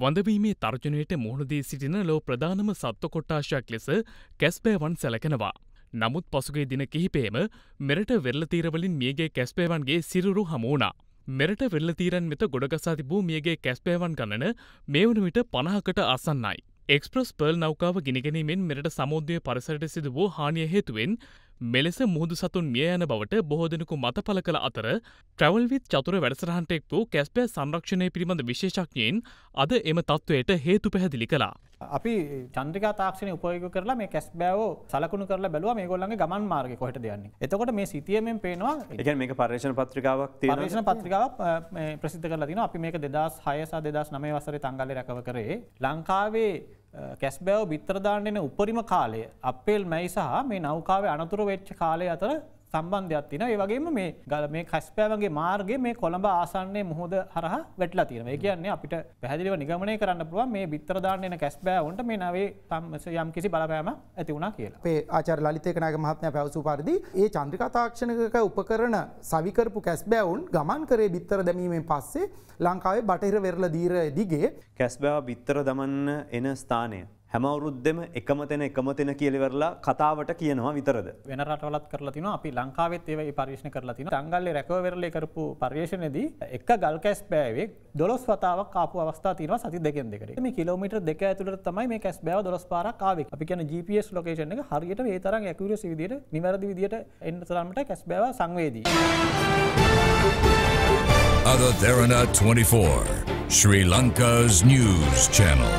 වඳවීමේ තර්ජනයට මුහුණදී සිටින ලෝ ප්‍රධානම සත්ව කොට්ටාශයක් ලෙස කැස්පෑවන් සැලකෙනවා. නමුත් පසුගේ දින කිහිපේම මෙරට වෙල්ලතීරවලින් මියගේ කැස්පේවන්ගේ සිරුරු හමුණා. මෙරට වෙල්ලතීරන් මෙත ගොඩගසා තිබූ මියගේ කැස්පේවන් ගණන මේ වන විට පණහකට අසන්නයි. එක්ස්ප්‍රස් පර්ල් නෞකාව ගිනිගැනීමෙන් මෙරට සමුද්‍යය පරිසරට සිද වූ හානිය හේතුවෙන් මෙලෙස මුහුදු සතුන් මිය යන බවට බොහෝදෙනෙකු මත පල කළ අතර ට්‍රවල්විත් චතුර වැඩසරහන්ට එක් වූ කැස්පය සංරක්ෂණය පිළිබඳ විශේෂඥයෙන් අද එම තත්ත්වයට හේතු පැහැදිලි කලා. අපි චන්ද්‍රිකා තාක්ෂණ උපයෝග කරලා මේ කැස් බෑව සලකුණු කරලා බැලුව මේ ගොල්ලන්ගේ ගමන් මාර්ග කොට දෙයන්නේ එතකොට මේ සිතියමෙන් පේනවා එක මේ පර්ේෂණ පත්‍රිකාවක් තේරේෂණ පත්‍රිකාවක් ප්‍රසිද්ධ කරලා තින අපි මේක දෙදස් හයසා දෙදස් නමේ වසර තංගල රැකව කරේ ලංකාවේ කැස්බෑව බිත්‍රදාන්න එන උපරිම කාලය අපේල් මැයි සහ මේ නෞකාවේ අනතුර වෙච්ච කාලය අතර සම්බන්ධයක් තින ඒ වගේම මේ ගල මේ කස්පෑවගේ මාර්ගගේ මේ කොළඹ ආසන්නේ මුහොද හරහ වැටලා තියෙන ඒ කියන්නේ අපිට පැහදිලිව නිගමනය කරන්න පුළුව මේ බිත්‍රධාන්නන කැස්බෑවන්ට මේ නවේ තම්ස යම් කිසි බලපෑම ඇති වුණා කියලා පේ ආචර ලිතකනක මහත්මය පැවසු පරිදි ඒ චන්ද්‍රකතාක්ෂණක උපකරන සවිකරපු කැස්බෑවුන් ගමන් කරේ බිත්තර දැමීමෙන් පස්සේ ලංකාවේ බටහිර වෙරල දීර දිගේ කැස්බෑව බිත්තර දමන්න එන ස්ථානය හැමවුරුද්දෙම එකම තැන එකම තැන කියලවරලා කතාවට කියනවා විතරද වෙන රටවලත් කරලා තින අපි ලංකාවත් ඒවයි පර්ේෂණ කරලා තින ංගල්ල රැකවරලය කරපු පර්යේෂණයේදී එක ගල්කැස් පෑවෙක් දොස් වතාවක් ආපු අවස්ථා තින සති දෙකෙන් දෙකට මේ කිලෝමිට දෙක ඇතුළට තමයි මේ කැස් බෑව දොස් පාරකාවෙක් අපි කියන GPS ලොකේෂන එක හරියට ඒතර ඇකුර සිවිදියට නිවැරදි විදිට එන්න තරමට කැස් බෑව සංවේදී. Other Therana 24, Sri Lanka's news channel.